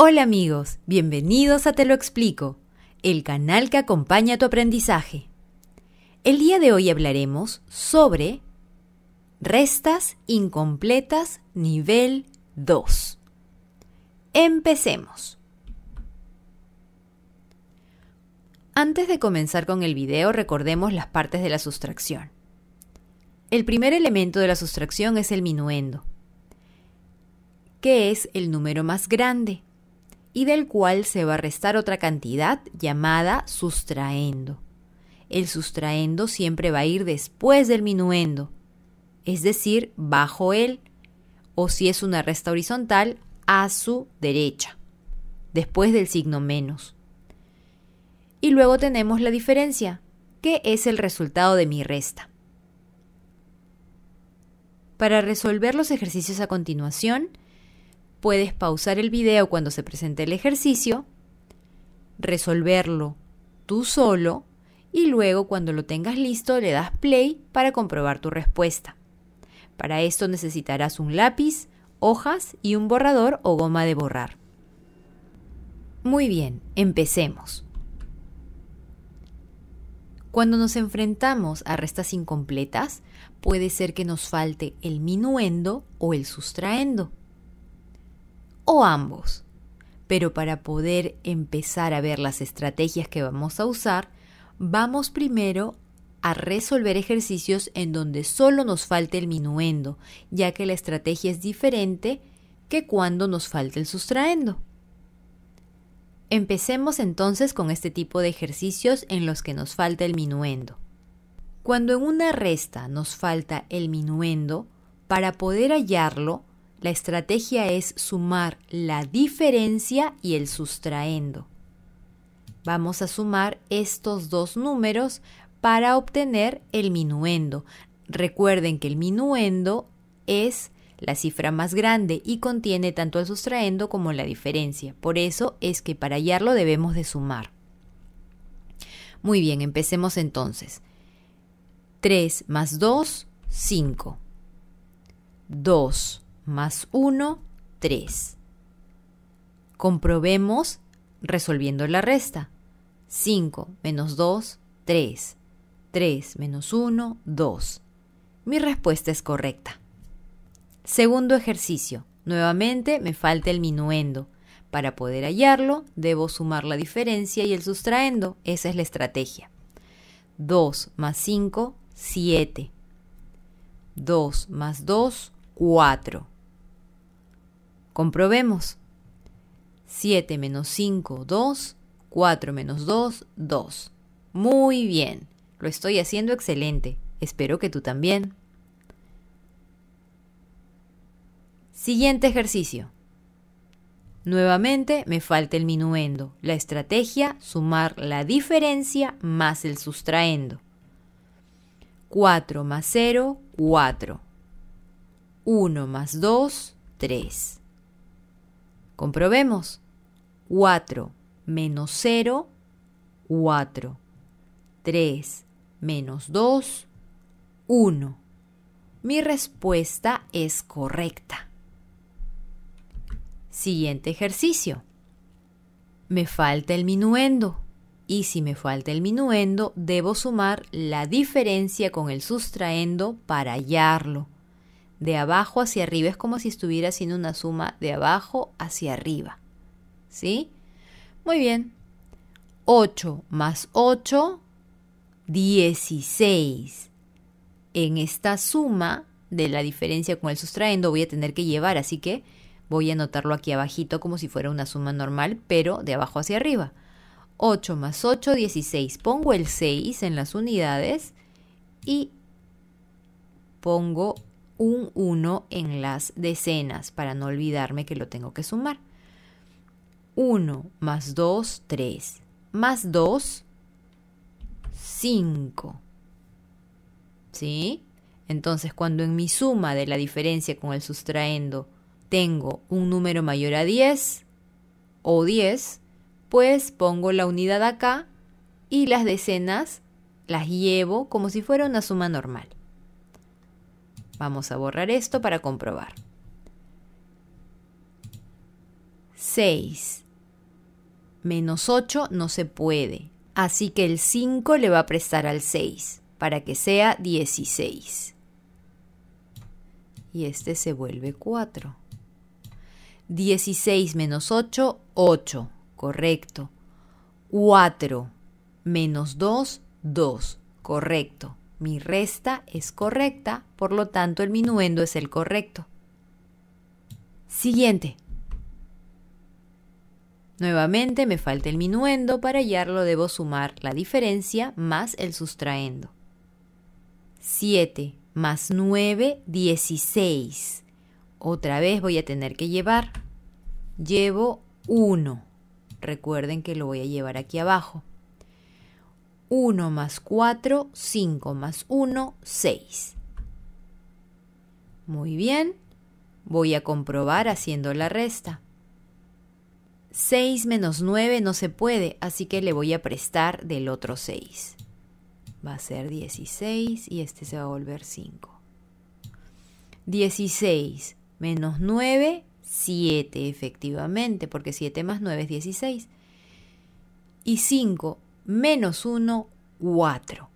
Hola amigos, bienvenidos a Te lo explico, el canal que acompaña tu aprendizaje. El día de hoy hablaremos sobre restas incompletas nivel 2. Empecemos. Antes de comenzar con el video, recordemos las partes de la sustracción. El primer elemento de la sustracción es el minuendo, que es el número más grande y del cual se va a restar otra cantidad llamada sustraendo. El sustraendo siempre va a ir después del minuendo, es decir, bajo él, o si es una resta horizontal, a su derecha, después del signo menos. Y luego tenemos la diferencia, que es el resultado de mi resta. Para resolver los ejercicios a continuación, puedes pausar el video cuando se presente el ejercicio, resolverlo tú solo y luego cuando lo tengas listo le das play para comprobar tu respuesta. Para esto necesitarás un lápiz, hojas y un borrador o goma de borrar. Muy bien, empecemos. Cuando nos enfrentamos a restas incompletas, puede ser que nos falte el minuendo o el sustraendo o ambos. Pero para poder empezar a ver las estrategias que vamos a usar, vamos primero a resolver ejercicios en donde solo nos falte el minuendo, ya que la estrategia es diferente que cuando nos falte el sustraendo. Empecemos entonces con este tipo de ejercicios en los que nos falta el minuendo. Cuando en una resta nos falta el minuendo, para poder hallarlo la estrategia es sumar la diferencia y el sustraendo. Vamos a sumar estos dos números para obtener el minuendo. Recuerden que el minuendo es la cifra más grande y contiene tanto el sustraendo como la diferencia. Por eso es que para hallarlo debemos de sumar. Muy bien, empecemos entonces. 3 más 2, 5. 2 más 1, 3. Comprobemos resolviendo la resta. 5 menos 2, 3. 3 menos 1, 2. Mi respuesta es correcta. Segundo ejercicio. Nuevamente me falta el minuendo. Para poder hallarlo, debo sumar la diferencia y el sustraendo. Esa es la estrategia. 2 más 5, 7. 2 más 2, 4. Comprobemos. 7 menos 5, 2. 4 menos 2, 2. Muy bien. Lo estoy haciendo excelente. Espero que tú también. Siguiente ejercicio. Nuevamente me falta el minuendo. La estrategia, sumar la diferencia más el sustraendo. 4 más 0, 4. 1 más 2, 3. Comprobemos. 4 menos 0, 4. 3 menos 2, 1. Mi respuesta es correcta. Siguiente ejercicio. Me falta el minuendo. Y si me falta el minuendo, debo sumar la diferencia con el sustraendo para hallarlo de abajo hacia arriba. Es como si estuviera haciendo una suma de abajo hacia arriba. ¿Sí? Muy bien. 8 más 8, 16. En esta suma de la diferencia con el sustraendo voy a tener que llevar, así que voy a anotarlo aquí abajito como si fuera una suma normal, pero de abajo hacia arriba. 8 más 8, 16. Pongo el 6 en las unidades y pongo un 1 en las decenas para no olvidarme que lo tengo que sumar. 1 más 2, 3. Más 2, 5. ¿Sí? Entonces, cuando en mi suma de la diferencia con el sustraendo tengo un número mayor a 10 o 10, pues pongo la unidad acá y las decenas las llevo como si fuera una suma normal. Vamos a borrar esto para comprobar. 6 menos 8 no se puede, así que el 5 le va a prestar al 6 para que sea 16. Y este se vuelve 4. 16 menos 8, 8, correcto. 4 menos 2, 2, correcto. Mi resta es correcta, por lo tanto el minuendo es el correcto. Siguiente. Nuevamente me falta el minuendo, para hallarlo debo sumar la diferencia más el sustraendo. 7 más 9, 16. Otra vez voy a tener que llevar. Llevo 1. Recuerden que lo voy a llevar aquí abajo. 1 más 4, 5 más 1, 6. Muy bien, voy a comprobar haciendo la resta. 6 menos 9 no se puede, así que le voy a prestar del otro 6. Va a ser 16 y este se va a volver 5. 16 menos 9, 7 efectivamente, porque 7 más 9 es 16. Y 5 menos 1, 4.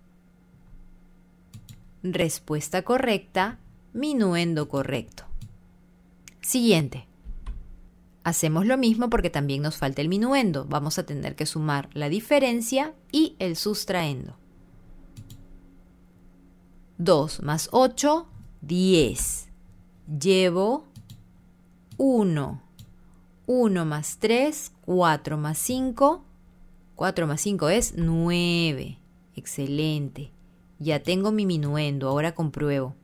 Respuesta correcta, minuendo correcto. Siguiente. Hacemos lo mismo porque también nos falta el minuendo. Vamos a tener que sumar la diferencia y el sustraendo. 2 más 8, 10. Llevo 1. 1 más 3, 4 más 5, 4 más 5 es 9. Excelente. Ya tengo mi minuendo, ahora compruebo.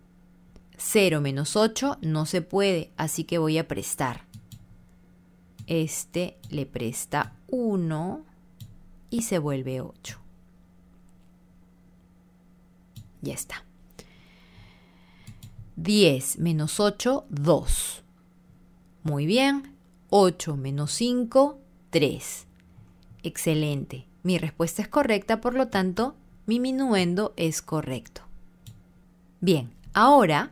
0 menos 8 no se puede, así que voy a prestar. Este le presta 1 y se vuelve 8. Ya está. 10 menos 8, 2. Muy bien. 8 menos 5, 3. Excelente. Mi respuesta es correcta, por lo tanto, mi minuendo es correcto. Bien, ahora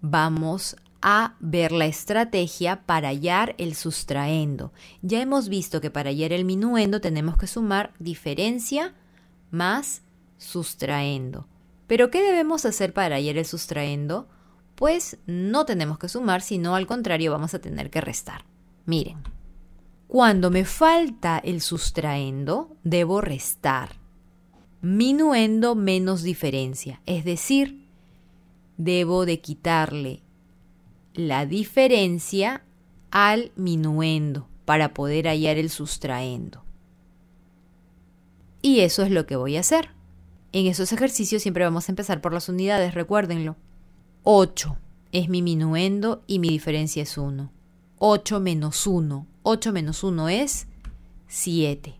vamos a ver la estrategia para hallar el sustraendo. Ya hemos visto que para hallar el minuendo tenemos que sumar diferencia más sustraendo. Pero ¿qué debemos hacer para hallar el sustraendo? Pues no tenemos que sumar, sino al contrario vamos a tener que restar. Miren, cuando me falta el sustraendo, debo restar. Minuendo menos diferencia, es decir, debo de quitarle la diferencia al minuendo para poder hallar el sustraendo. Y eso es lo que voy a hacer. En esos ejercicios siempre vamos a empezar por las unidades, recuérdenlo. 8 es mi minuendo y mi diferencia es 1. 8 menos 1, 8 menos 1 es 7.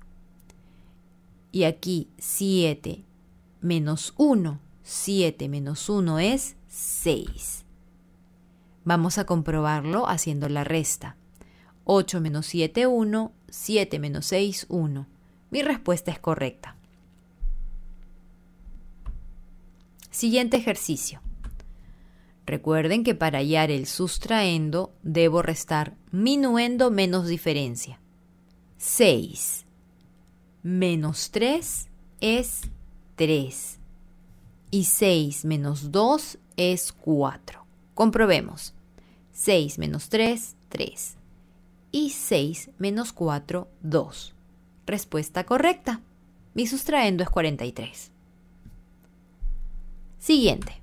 Y aquí 7 menos 1, 7 menos 1 es 6. Vamos a comprobarlo haciendo la resta. 8 menos 7, 1, 7 menos 6, 1. Mi respuesta es correcta. Siguiente ejercicio. Recuerden que para hallar el sustraendo debo restar minuendo menos diferencia. 6. Menos 3 es 3. Y 6 menos 2 es 4. Comprobemos. 6 menos 3, 3. Y 6 menos 4, 2. Respuesta correcta. Mi sustraendo es 43. Siguiente.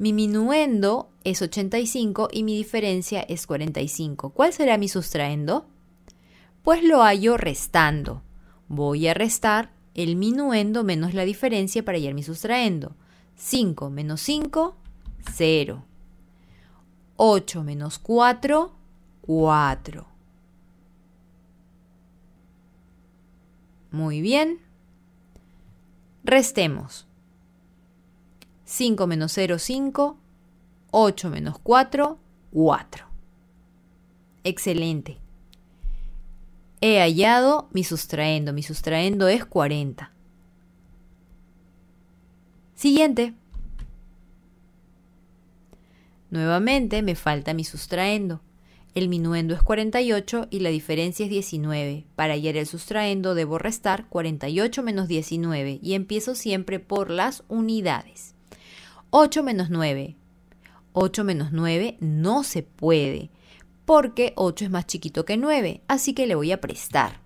Mi minuendo es 85 y mi diferencia es 45. ¿Cuál será mi sustraendo? Pues lo hallo restando. Voy a restar el minuendo menos la diferencia para hallar mi sustraendo. 5 menos 5, 0. 8 menos 4, 4. Muy bien. Restemos. 5 menos 0, 5, 8 menos 4, 4. Excelente. He hallado mi sustraendo. Mi sustraendo es 40. Siguiente. Nuevamente me falta mi sustraendo. El minuendo es 48 y la diferencia es 19. Para hallar el sustraendo debo restar 48 menos 19 y empiezo siempre por las unidades. 8 menos 9. 8 menos 9 no se puede, porque 8 es más chiquito que 9, así que le voy a prestar.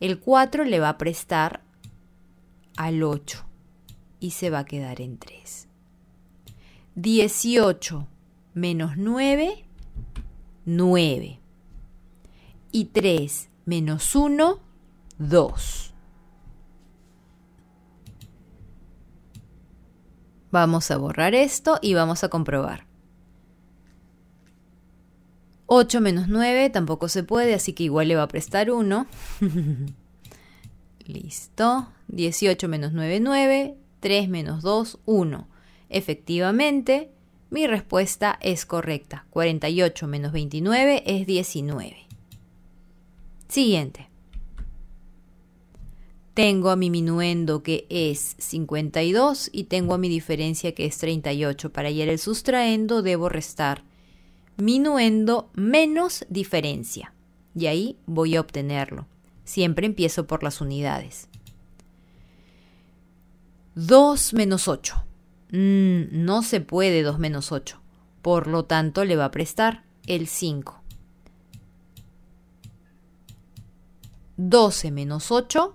El 4 le va a prestar al 8 y se va a quedar en 3. 18 menos 9, 9. Y 3 menos 1, 2. Vamos a borrar esto y vamos a comprobar. 8 menos 9 tampoco se puede, así que igual le va a prestar 1. Listo. 18 menos 9, 9. 3 menos 2, 1. Efectivamente, mi respuesta es correcta. 48 menos 29 es 19. Siguiente tengo a mi minuendo que es 52 y tengo a mi diferencia que es 38. Para hallar el sustraendo debo restar minuendo menos diferencia y ahí voy a obtenerlo. Siempre empiezo por las unidades. 2 menos 8. Mm, no se puede 2 menos 8. Por lo tanto, le va a prestar el 5. 12 menos 8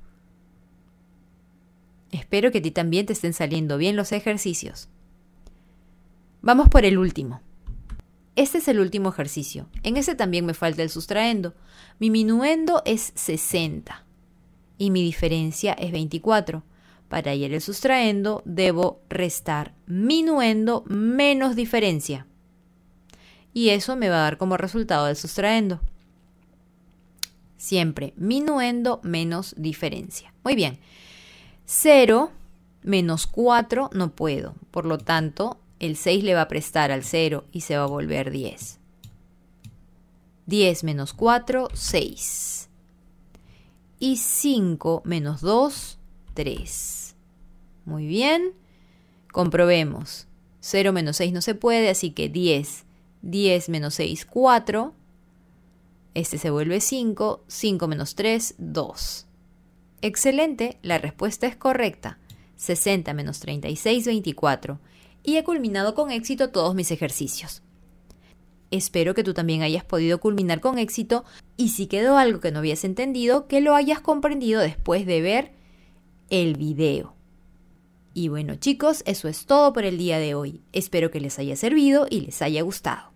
Espero que a ti también te estén saliendo bien los ejercicios. Vamos por el último. Este es el último ejercicio. En este también me falta el sustraendo. Mi minuendo es 60 y mi diferencia es 24. Para ir el sustraendo debo restar minuendo menos diferencia. Y eso me va a dar como resultado el sustraendo. Siempre minuendo menos diferencia. Muy bien. 0 menos 4 no puedo. Por lo tanto, el 6 le va a prestar al 0 y se va a volver 10. 10 menos 4, 6. Y 5 menos 2, 3. Muy bien. Comprobemos. 0 menos 6 no se puede, así que 10. 10 menos 6, 4. Este se vuelve 5. 5 menos 3, 2. Excelente, la respuesta es correcta. 60 menos 36, 24. Y he culminado con éxito todos mis ejercicios. Espero que tú también hayas podido culminar con éxito y si quedó algo que no habías entendido, que lo hayas comprendido después de ver el video. Y bueno chicos, eso es todo por el día de hoy. Espero que les haya servido y les haya gustado.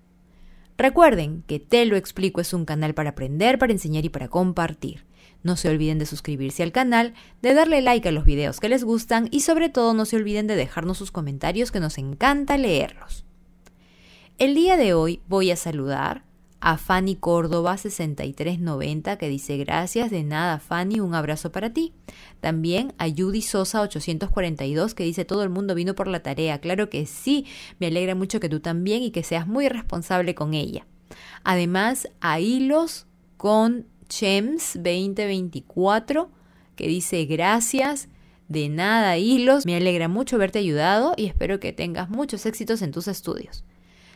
Recuerden que Te lo explico es un canal para aprender, para enseñar y para compartir. No se olviden de suscribirse al canal, de darle like a los videos que les gustan y sobre todo no se olviden de dejarnos sus comentarios que nos encanta leerlos. El día de hoy voy a saludar a Fanny Córdoba 6390 que dice gracias de nada Fanny, un abrazo para ti. También a Judy Sosa 842 que dice todo el mundo vino por la tarea. Claro que sí, me alegra mucho que tú también y que seas muy responsable con ella. Además a Hilos con Chems 2024 que dice gracias. De nada, Hilos. Me alegra mucho verte ayudado y espero que tengas muchos éxitos en tus estudios.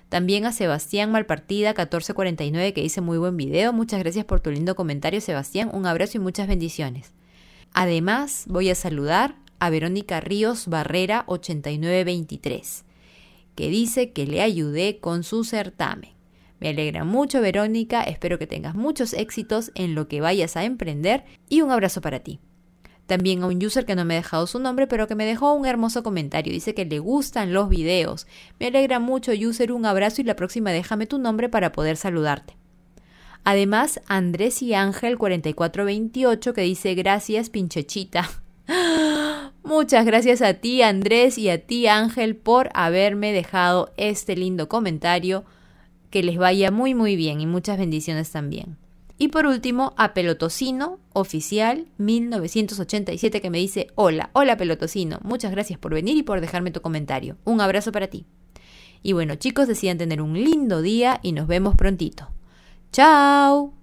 También a Sebastián Malpartida 1449 que dice muy buen video. Muchas gracias por tu lindo comentario Sebastián. Un abrazo y muchas bendiciones. Además voy a saludar a Verónica Ríos Barrera 8923 que dice que le ayudé con su certamen. Me alegra mucho Verónica, espero que tengas muchos éxitos en lo que vayas a emprender y un abrazo para ti. También a un user que no me ha dejado su nombre, pero que me dejó un hermoso comentario. Dice que le gustan los videos. Me alegra mucho, user. Un abrazo y la próxima déjame tu nombre para poder saludarte. Además, Andrés y Ángel 4428 que dice gracias pinchechita. Muchas gracias a ti Andrés y a ti Ángel por haberme dejado este lindo comentario. Que les vaya muy muy bien y muchas bendiciones también. Y por último, a Pelotocino, oficial 1987, que me dice, hola, hola Pelotocino, muchas gracias por venir y por dejarme tu comentario. Un abrazo para ti. Y bueno chicos, decidan tener un lindo día y nos vemos prontito. ¡Chao!